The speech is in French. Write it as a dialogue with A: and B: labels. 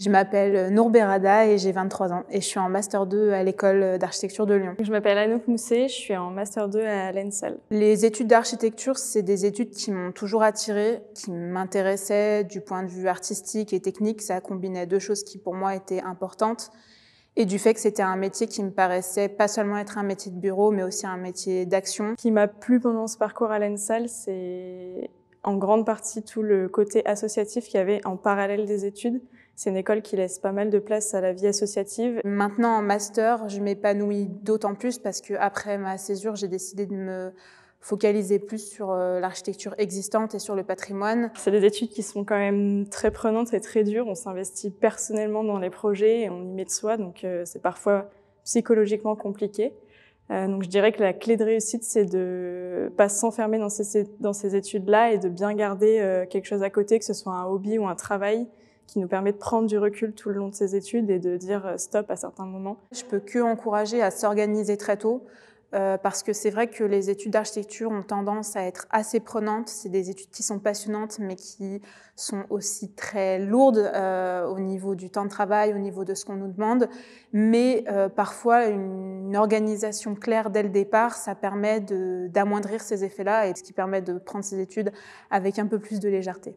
A: Je m'appelle euh, Nour Berada et j'ai 23 ans et je suis en Master 2 à l'école euh, d'architecture de Lyon. Je m'appelle Anouk Mousset, je suis en Master 2 à l'ENSAL. Les études d'architecture, c'est des études qui m'ont toujours attirée, qui m'intéressaient du point de vue artistique et technique. Ça combinait deux choses qui pour moi étaient importantes et du fait que c'était un métier qui me paraissait pas seulement être un métier de bureau, mais aussi un métier d'action. Ce qui m'a plu pendant ce parcours à l'ENSAL, c'est
B: en grande partie tout le côté associatif qu'il y avait en parallèle des études. C'est une école
A: qui laisse pas mal de place à la vie associative. Maintenant en master, je m'épanouis d'autant plus parce que après ma césure, j'ai décidé de me focaliser plus sur euh, l'architecture existante et sur le patrimoine. C'est des études qui sont quand même très prenantes et très dures. On s'investit
B: personnellement dans les projets et on y met de soi, donc euh, c'est parfois psychologiquement compliqué. Euh, donc je dirais que la clé de réussite, c'est de pas s'enfermer dans ces, dans ces études-là et de bien garder euh, quelque chose à côté, que ce soit un hobby ou un travail qui nous permet de prendre du
A: recul tout le long de ces études et de dire euh, stop à certains moments. Je peux que encourager à s'organiser très tôt, euh, parce que c'est vrai que les études d'architecture ont tendance à être assez prenantes. C'est des études qui sont passionnantes, mais qui sont aussi très lourdes euh, au niveau du temps de travail, au niveau de ce qu'on nous demande. Mais euh, parfois, une, organisation claire dès le départ, ça permet d'amoindrir ces effets-là, et ce qui permet de prendre ces études avec un peu plus de légèreté.